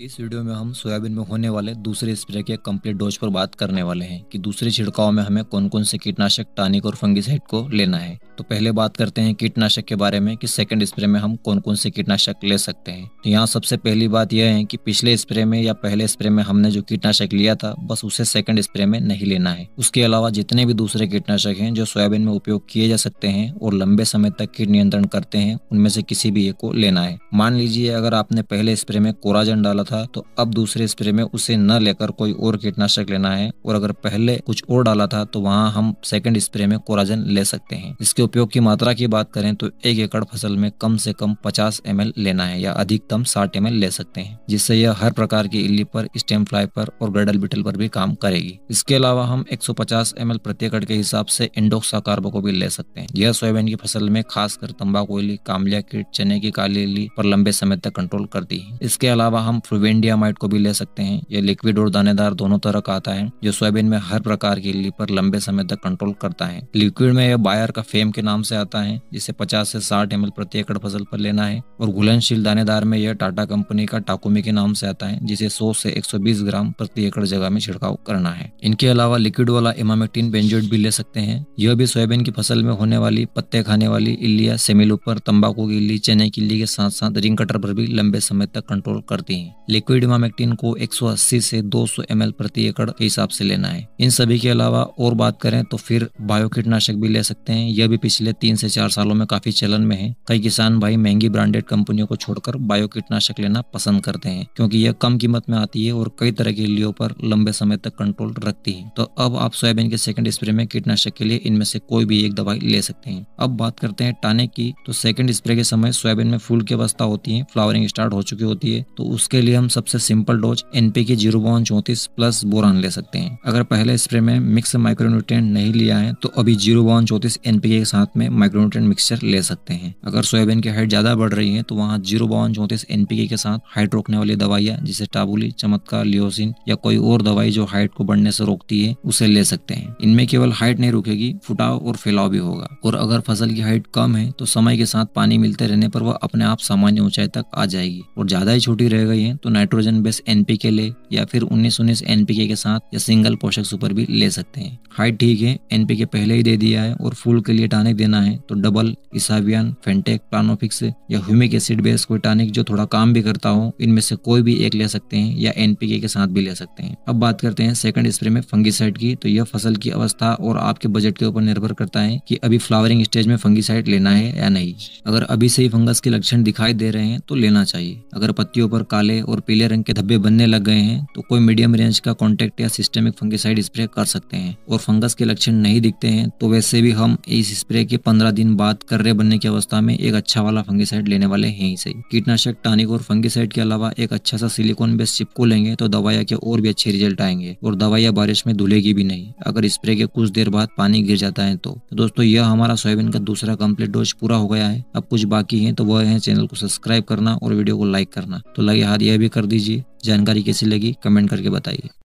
इस वीडियो में हम सोयाबीन में होने वाले दूसरे स्प्रे के कंप्लीट डोज पर बात करने वाले हैं कि दूसरे छिड़काव में हमें कौन कौन से कीटनाशक टानिक और हेड को लेना है तो पहले बात करते हैं कीटनाशक के बारे में कि सेकंड स्प्रे में हम कौन कौन से कीटनाशक ले सकते हैं तो यहाँ सबसे पहली बात यह है की पिछले स्प्रे में या पहले स्प्रे में हमने जो कीटनाशक लिया था बस उसे सेकंड स्प्रे में नहीं लेना है उसके अलावा जितने भी दूसरे कीटनाशक है जो सोयाबीन में उपयोग किए जा सकते हैं और लंबे समय तक कीट नियंत्रण करते हैं उनमें से किसी भी एक को लेना है मान लीजिए अगर आपने पहले स्प्रे में कोराजन डाला वाला था तो अब दूसरे स्प्रे में उसे न लेकर कोई और कीटनाशक लेना है और अगर पहले कुछ और डाला था तो वहाँ हम सेकेंड स्प्रे में कोराजन ले सकते हैं इसके उपयोग की मात्रा की बात करें तो एक एकड़ फसल में कम से कम पचास एम लेना है या अधिकतम साठ एम ले सकते हैं जिससे यह हर प्रकार की इली पर स्टेम फ्लाई पर और ग्रेडल बिटल पर भी काम करेगी इसके अलावा हम 150 एल प्रति एकड़ के हिसाब से इंडोक्सा कार्बो को भी ले सकते हैं यह सोयाबीन की फसल में खासकर तंबाकू इली कामलिया कीट चने की काली इली पर लंबे समय तक कंट्रोल करती है इसके अलावा हम प्रोवेंडिया माइट को भी ले सकते हैं यह लिक्विड और दानेदार दोनों तरह का आता है जो सोयाबीन में हर प्रकार की इली पर लंबे समय तक कंट्रोल करता है लिक्विड में यह बायर का फेम के नाम से आता है जिसे पचास से साठ एम प्रति एकड़ फसल पर लेना है और घुलनशील दानेदार में यह टाटा कंपनी का टाकोमी के नाम से आता है जिसे सौ से एक ग्राम प्रति एकड़ जगह में छिड़काव करना है इनके अलावा लिक्विड वाला इमामेक्टिन बेंजोइड भी ले सकते हैं यह भी सोयाबीन की फसल में होने वाली पत्ते खाने वाली इलिया सेमिलूपर तंबाकू की इली चने की इली के साथ साथ रिंग कटर पर भी लंबे समय तक कंट्रोल करती है लिक्विड इमामेक्टिन को 180 से 200 ml प्रति एकड़ के हिसाब से लेना है इन सभी के अलावा और बात करें तो फिर बायो कीटनाशक भी ले सकते हैं यह भी पिछले तीन से चार सालों में काफी चलन में है कई किसान भाई महंगी ब्रांडेड कंपनियों को छोड़कर बायो कीटनाशक लेना पसंद करते हैं क्योंकि यह कम कीमत में आती है और कई तरह की इल्लियों पर लंबे समय तक कंट्रोल रखती है तो अब आप सोयाबीन के सेकंड स्प्रे में कीटनाशक के लिए इनमें से कोई भी एक दवाई ले सकते हैं अब बात करते हैं टाने की तो सेकंड स्प्रे के समय सोयाबीन में फूल की अवस्था होती है फ्लावरिंग स्टार्ट हो चुकी होती है तो उसके लिए लिए हम सबसे simple dose NP K zero point चौंतीस प्लस बोरान ले सकते हैं अगर पहले स्प्रे में मिक्स माइक्रोन्यूट्रिएंट नहीं लिया है तो अभी जीरो बॉन चौतीस एनपीके के साथ में माइक्रोन्यूट्रिएंट मिक्सचर ले सकते हैं अगर सोयाबीन की हाइट ज्यादा बढ़ रही है तो वहाँ जीरो बॉन चौतीस एनपीके के साथ हाइट रोकने वाली दवाइयाँ जिसे टाबुली चमत्कार लियोसिन या कोई और दवाई जो हाइट को बढ़ने से रोकती है उसे ले सकते हैं इनमें केवल हाइट नहीं रुकेगी फुटाव और फैलाव भी होगा और अगर फसल की हाइट कम है तो समय के साथ पानी मिलते रहने पर वह अपने आप सामान्य ऊंचाई तक आ जाएगी और ज्यादा ही छोटी रह गई है तो नाइट्रोजन बेस के ले या फिर उन्नीस उन्नीस एनपी के साथ या सिंगल पोषक सुपर भी ले सकते हैं हाइट ठीक है के पहले ही दे दिया है और फूल के लिए टानिक देना है तो डबल इसावियन फेंटेक प्लानोफिक्स या ह्यूमिक एसिड बेस कोई टानिक जो थोड़ा काम भी करता हो इनमें से कोई भी एक ले सकते हैं या एनपीके के साथ भी ले सकते हैं अब बात करते हैं सेकंड स्प्रे में फंगीसाइड की तो यह फसल की अवस्था और आपके बजट के ऊपर निर्भर करता है कि अभी फ्लावरिंग स्टेज में फंगीसाइड लेना है या नहीं अगर अभी से ही फंगस के लक्षण दिखाई दे रहे हैं तो लेना चाहिए अगर पत्तियों पर काले और और पीले रंग के धब्बे बनने लग गए हैं तो कोई मीडियम रेंज का कॉन्टेक्ट या सिस्टमिक फंगिसाइड स्प्रे कर सकते हैं और फंगस के लक्षण नहीं दिखते हैं तो वैसे भी हम इस स्प्रे के पंद्रह दिन बाद कर्रे बनने की अवस्था में एक अच्छा वाला फंगिसाइड लेने वाले हैं ही सही कीटनाशक टानिक और फंगिसाइड के अलावा एक अच्छा सा सिलिकॉन बेस चिपको लेंगे तो दवाया के और भी अच्छे रिजल्ट आएंगे और दवाया बारिश में धुलेगी भी नहीं अगर स्प्रे के कुछ देर बाद पानी गिर जाता है तो, तो दोस्तों यह हमारा सोयाबीन का दूसरा कम्प्लीट डोज पूरा हो गया है अब कुछ बाकी है तो वह है चैनल को सब्सक्राइब करना और वीडियो को लाइक करना तो लगे हाथ यह भी भी कर दीजिए जानकारी कैसी लगी कमेंट करके बताइए